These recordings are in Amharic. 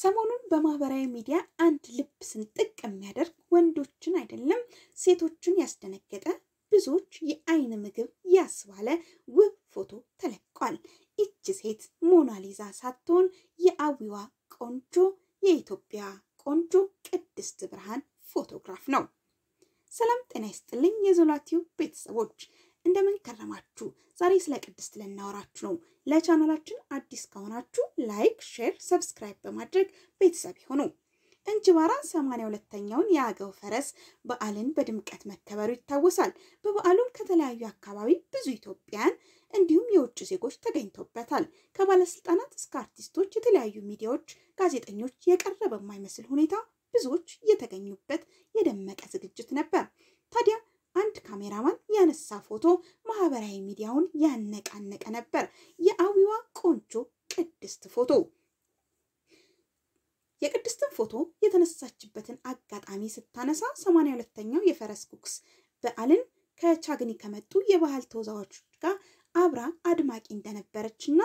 ሰሞኑን በማህበራዊ ሚዲያ አንድ ልብ ስንጥቅ የሚያደርግ ወንዶችን አይደለም ሴቶችን ያስደነገጠ ብዙዎች የአይን ምግብ ያስባለ ውብ ፎቶ ተለቋል። ይች ሴት ሞናሊዛ ሳትሆን የአዊዋ ቆንጆ የኢትዮጵያ ቆንጆ ቅድስት ብርሃን ፎቶግራፍ ነው። ሰላም ጤና ይስጥልኝ የዞላቲው ቤተሰቦች ስለ ቅድስት ልናወራችሁ ነው። ለቻናላችን አዲስ ከሆናችሁ ላይክ፣ ሼር፣ ሰብስክራይብ በማድረግ ቤተሰብ ይሁኑ። እንጅባራ ሰማንያ ሁለተኛውን የአገው ፈረስ በዓልን በድምቀት መከበሩ ይታወሳል። በበዓሉም ከተለያዩ አካባቢ ብዙ ኢትዮጵያን እንዲሁም የውጭ ዜጎች ተገኝቶበታል። ከባለስልጣናት እስከ አርቲስቶች፣ የተለያዩ ሚዲያዎች፣ ጋዜጠኞች የቀረ በማይመስል ሁኔታ ብዙዎች የተገኙበት የደመቀ ዝግጅት ነበር። ታዲያ አንድ ካሜራማን ያነሳ ፎቶ ማህበራዊ ሚዲያውን ያነቃነቀ ነበር። የአዊዋ ቆንጆ ቅድስት ፎቶ የቅድስትን ፎቶ የተነሳችበትን አጋጣሚ ስታነሳ ሰማንያ ሁለተኛው የፈረስ ጉግስ በዓልን ከቻግኒ ከመጡ የባህል ተወዛዋቾች ጋር አብራ አድማቂ እንደነበረች እና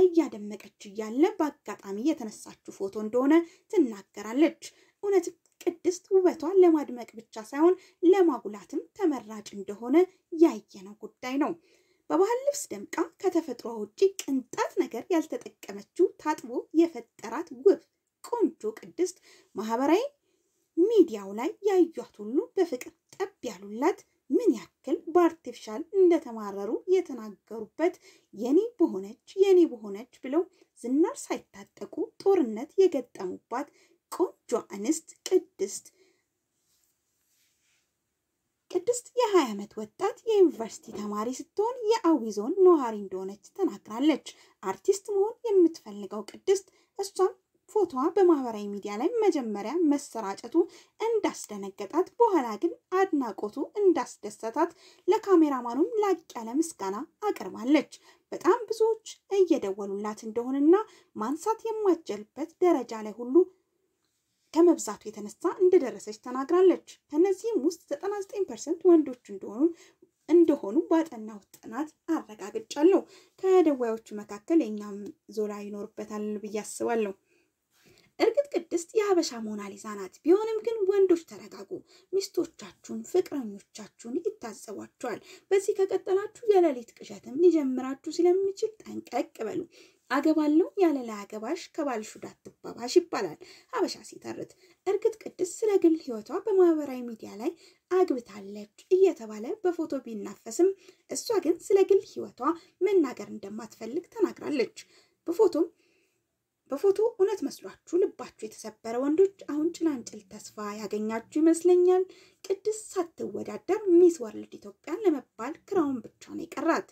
እያደመቀች እያለ በአጋጣሚ የተነሳችው ፎቶ እንደሆነ ትናገራለች። እውነት ቅድስት ውበቷን ለማድመቅ ብቻ ሳይሆን ለማጉላትም ተመራጭ እንደሆነ ያየነው ጉዳይ ነው። በባህል ልብስ ደምቃ ከተፈጥሮ ውጪ ቅንጣት ነገር ያልተጠቀመችው ታጥቦ የፈጠራት ውብ ቆንጆ ቅድስት ማህበራዊ ሚዲያው ላይ ያዩት ሁሉ በፍቅር ጠብ ያሉላት ምን ያክል በአርቲፊሻል እንደተማረሩ የተናገሩበት የኔ በሆነች የኔ በሆነች ብለው ዝናር ሳይታጠቁ ጦርነት የገጠሙባት ቆንጆ አንስት ቅድስት ቅድስት የ20 ዓመት ወጣት የዩኒቨርሲቲ ተማሪ ስትሆን የአዊ ዞን ነዋሪ እንደሆነች ተናግራለች። አርቲስት መሆን የምትፈልገው ቅድስት እሷም ፎቶዋ በማህበራዊ ሚዲያ ላይ መጀመሪያ መሰራጨቱ እንዳስደነገጣት በኋላ ግን አድናቆቱ እንዳስደሰታት ለካሜራማኑም ላቅ ያለ ምስጋና አቅርባለች። በጣም ብዙዎች እየደወሉላት እንደሆነና ማንሳት የማትችልበት ደረጃ ላይ ሁሉ ከመብዛቱ የተነሳ እንደደረሰች ተናግራለች። ከነዚህም ውስጥ 99 ፐርሰንት ወንዶች እንደሆኑ እንደሆኑ ባጠናሁት ጥናት አረጋግጫለሁ። ከደዋዮቹ መካከል የኛም ዞላ ይኖርበታል ብዬ አስባለሁ። እርግጥ ቅድስት የሀበሻ ሞናሊዛ ናት። ቢሆንም ግን ወንዶች ተረጋጉ። ሚስቶቻችሁን፣ ፍቅረኞቻችሁን ይታዘቧቸዋል በዚህ ከቀጠላችሁ የሌሊት ቅዠትም ሊጀምራችሁ ስለሚችል ጠንቀቅ በሉ። አገባለሁ ያለ ለአገባሽ ከባልሽ ዳት ትባባሽ ይባላል ሀበሻ ሲተርት። እርግጥ ቅድስት ስለ ግል ህይወቷ በማህበራዊ ሚዲያ ላይ አግብታለች እየተባለ በፎቶ ቢናፈስም እሷ ግን ስለ ግል ህይወቷ መናገር እንደማትፈልግ ተናግራለች። በፎቶም በፎቶ እውነት መስሏችሁ ልባችሁ የተሰበረ ወንዶች አሁን ጭላንጭል ተስፋ ያገኛችሁ ይመስለኛል። ቅድስት ሳትወዳደር ሚስ ወርልድ ኢትዮጵያን ለመባል ክራውን ብቻ ነው የቀራት።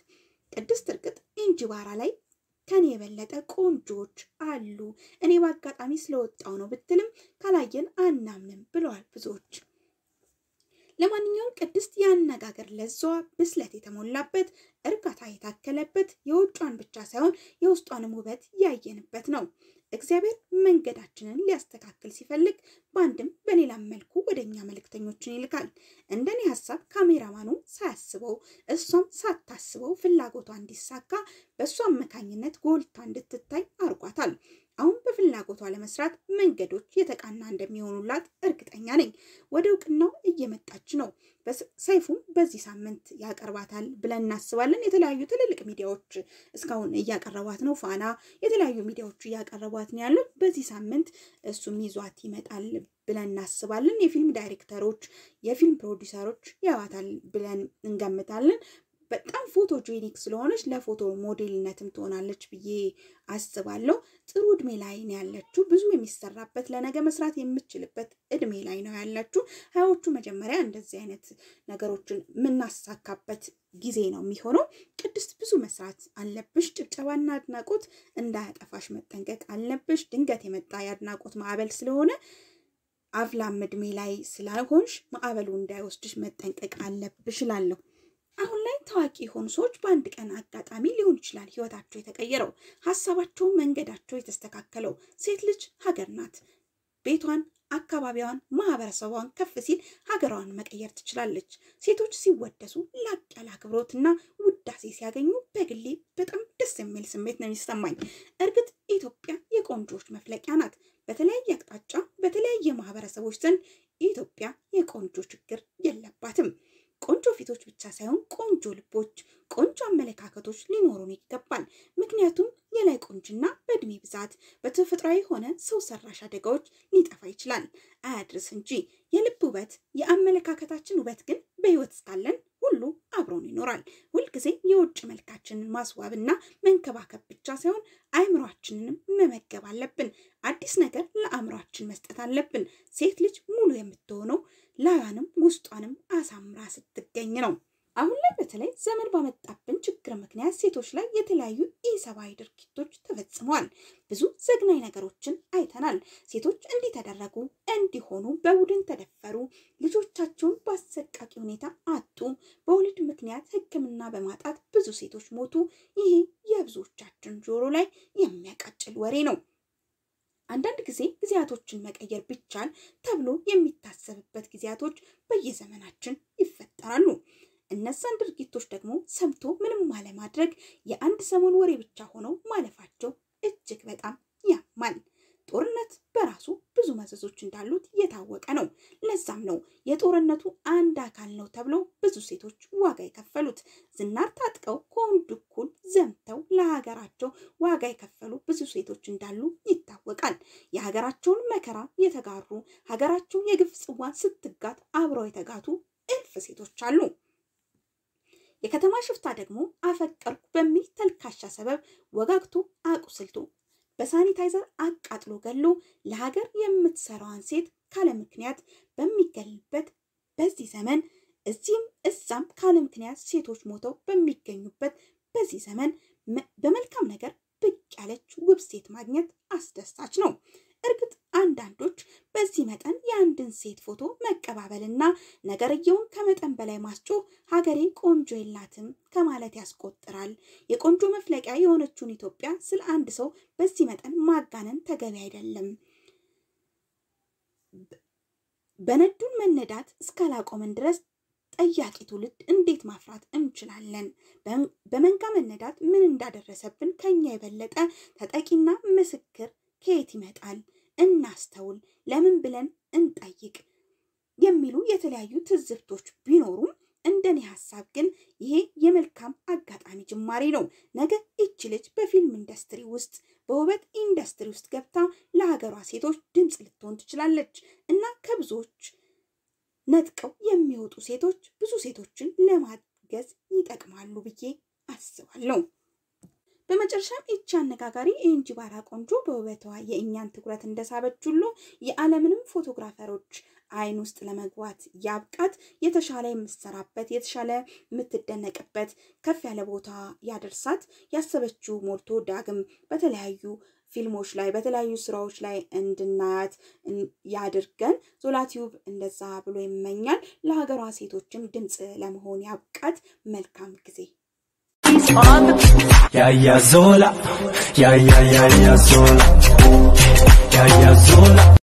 ቅድስት እርግጥ ኢንጂባራ ላይ ከኔ የበለጠ ቆንጆች አሉ። እኔ በአጋጣሚ ስለወጣው ነው ብትልም ካላየን አናምንም ብለዋል ብዙዎች። ለማንኛውም ቅድስት የአነጋገር ለዛዋ ብስለት የተሞላበት እርጋታ የታከለበት የውጯን ብቻ ሳይሆን የውስጧንም ውበት ያየንበት ነው። እግዚአብሔር መንገዳችንን ሊያስተካክል ሲፈልግ በአንድም በሌላም መልኩ ወደኛ መልእክተኞችን ይልካል። እንደኔ ሀሳብ ካሜራማኑ ሳያስበው እሷም ሳታስበው ፍላጎቷ እንዲሳካ በእሱ አመካኝነት ጎልታ እንድትታይ አርጓታል። አሁን በፍላጎቷ ለመስራት መንገዶች የተቃና እንደሚሆኑላት እርግጠኛ ነኝ። ወደ እውቅናው እየመጣች ነው። ሰይፉም በዚህ ሳምንት ያቀርባታል ብለን እናስባለን። የተለያዩ ትልልቅ ሚዲያዎች እስካሁን እያቀረቧት ነው። ፋና፣ የተለያዩ ሚዲያዎች እያቀረቧት ነው ያሉት። በዚህ ሳምንት እሱም ይዟት ይመጣል ብለን እናስባለን። የፊልም ዳይሬክተሮች፣ የፊልም ፕሮዲሰሮች ያዋታል ብለን እንገምታለን። በጣም ፎቶጄኒክ ስለሆነች ለፎቶ ሞዴልነትም ትሆናለች ብዬ አስባለሁ። ጥሩ እድሜ ላይ ነው ያለችው። ብዙ የሚሰራበት ለነገ መስራት የምችልበት እድሜ ላይ ነው ያለችው። ሀያዎቹ መጀመሪያ እንደዚህ አይነት ነገሮችን የምናሳካበት ጊዜ ነው የሚሆነው። ቅድስት ብዙ መስራት አለብሽ። ጭብጨባና አድናቆት እንዳያጠፋሽ መጠንቀቅ አለብሽ። ድንገት የመጣ የአድናቆት ማዕበል ስለሆነ አፍላም እድሜ ላይ ስላልሆንሽ ማዕበሉ እንዳይወስድሽ መጠንቀቅ አለብሽ እላለሁ። ሁለት ታዋቂ የሆኑ ሰዎች በአንድ ቀን አጋጣሚ ሊሆን ይችላል ህይወታቸው የተቀየረው፣ ሀሳባቸው፣ መንገዳቸው የተስተካከለው። ሴት ልጅ ሀገር ናት። ቤቷን፣ አካባቢዋን፣ ማህበረሰቧን ከፍ ሲል ሀገሯን መቀየር ትችላለች። ሴቶች ሲወደሱ ላቅ ያለ አክብሮትና ውዳሴ ሲያገኙ በግሌ በጣም ደስ የሚል ስሜት ነው የሚሰማኝ። እርግጥ ኢትዮጵያ የቆንጆዎች መፍለቂያ ናት። በተለያየ አቅጣጫ በተለያየ ማህበረሰቦች ዘንድ ኢትዮጵያ የቆንጆ ችግር የለባትም። ቆንጆ ፊቶች ብቻ ሳይሆን ቆንጆ ልቦች፣ ቆንጆ አመለካከቶች ሊኖሩን ይገባል። ምክንያቱም የላይ ቁንጅና በእድሜ ብዛት በተፈጥሯዊ ሆነ ሰው ሰራሽ አደጋዎች ሊጠፋ ይችላል አያድርስ እንጂ የልብ ውበት፣ የአመለካከታችን ውበት ግን በህይወት እስካለን ሁሉ አብሮን ይኖራል። ሁልጊዜ የውጭ መልካችንን ማስዋብና መንከባከብ ብቻ ሳይሆን አእምሯችንንም መመገብ አለብን። አዲስ ነገር ለአእምሯችን መስጠት አለብን። ሴት ልጅ ሙሉ የምትሆነው ላያንም ውስጧንም አሳምራ ስትገኝ ነው። በተለይ ዘመን ባመጣብን ችግር ምክንያት ሴቶች ላይ የተለያዩ ኢሰብአዊ ድርጊቶች ተፈጽመዋል። ብዙ ዘግናኝ ነገሮችን አይተናል። ሴቶች እንዲህ ተደረጉ፣ እንዲሆኑ፣ በቡድን ተደፈሩ፣ ልጆቻቸውን በአሰቃቂ ሁኔታ አጡ፣ በወሊድ ምክንያት ሕክምና በማጣት ብዙ ሴቶች ሞቱ። ይሄ የብዙዎቻችን ጆሮ ላይ የሚያቃጭል ወሬ ነው። አንዳንድ ጊዜ ጊዜያቶችን መቀየር ቢቻል ተብሎ የሚታሰብበት ጊዜያቶች በየዘመናችን ይፈጠራሉ። እነዛን ድርጊቶች ደግሞ ሰምቶ ምንም አለማድረግ የአንድ ሰሞን ወሬ ብቻ ሆነው ማለፋቸው እጅግ በጣም ያማል። ጦርነት በራሱ ብዙ መዘዞች እንዳሉት የታወቀ ነው። ለዛም ነው የጦርነቱ አንድ አካል ነው ተብሎ ብዙ ሴቶች ዋጋ የከፈሉት። ዝናር ታጥቀው ከወንድ እኩል ዘምተው ለሀገራቸው ዋጋ የከፈሉ ብዙ ሴቶች እንዳሉ ይታወቃል። የሀገራቸውን መከራ የተጋሩ ሀገራቸው የግፍ ጽዋ ስትጋት አብረው የተጋቱ እልፍ ሴቶች አሉ። የከተማ ሽፍታ ደግሞ አፈቀርኩ በሚል ተልካሻ ሰበብ ወጋግቶ አቁስልቶ በሳኒታይዘር አቃጥሎ ገሎ ለሀገር የምትሰራዋን ሴት ካለ ምክንያት በሚገልበት በዚህ ዘመን እዚህም እዛም ካለ ምክንያት ሴቶች ሞተው በሚገኙበት በዚህ ዘመን በመልካም ነገር ብቅ ያለች ውብ ሴት ማግኘት አስደሳች ነው። እርግጥ አንዳንዶች በዚህ መጠን የአንድን ሴት ፎቶ መቀባበልና ነገርየውን ከመጠን በላይ ማስጮህ ሀገሬ ቆንጆ የላትም ከማለት ያስቆጥራል። የቆንጆ መፍለቂያ የሆነችውን ኢትዮጵያ ስለ አንድ ሰው በዚህ መጠን ማጋነን ተገቢ አይደለም። በነዱን መነዳት እስካላቆምን ድረስ ጠያቂ ትውልድ እንዴት ማፍራት እንችላለን? በመንጋ መነዳት ምን እንዳደረሰብን ከኛ የበለጠ ተጠቂና ምስክር ከየት ይመጣል? እናስተውል፣ ለምን ብለን እንጠይቅ የሚሉ የተለያዩ ትዝብቶች ቢኖሩም እንደኔ ሀሳብ ግን ይሄ የመልካም አጋጣሚ ጅማሬ ነው። ነገ ይች ልጅ በፊልም ኢንዱስትሪ ውስጥ በውበት ኢንዱስትሪ ውስጥ ገብታ ለሀገሯ ሴቶች ድምፅ ልትሆን ትችላለች እና ከብዙዎች ነጥቀው የሚወጡ ሴቶች ብዙ ሴቶችን ለማገዝ ይጠቅማሉ ብዬ አስባለሁ። በመጨረሻም ይቺ አነጋጋሪ የእንጅባራ ቆንጆ በውበቷ የእኛን ትኩረት እንደሳበች ሁሉ የዓለምንም ፎቶግራፈሮች አይን ውስጥ ለመግባት ያብቃት። የተሻለ የምትሰራበት የተሻለ የምትደነቅበት ከፍ ያለ ቦታ ያደርሳት። ያሰበችው ሞልቶ ዳግም በተለያዩ ፊልሞች ላይ በተለያዩ ስራዎች ላይ እንድናያት ያድርገን። ዞላ ቲዩብ እንደዛ ብሎ ይመኛል። ለሀገሯ ሴቶችም ድምፅ ለመሆን ያብቃት። መልካም ጊዜ Ya ya sola, ya ya ya ya sola, ya ya sola.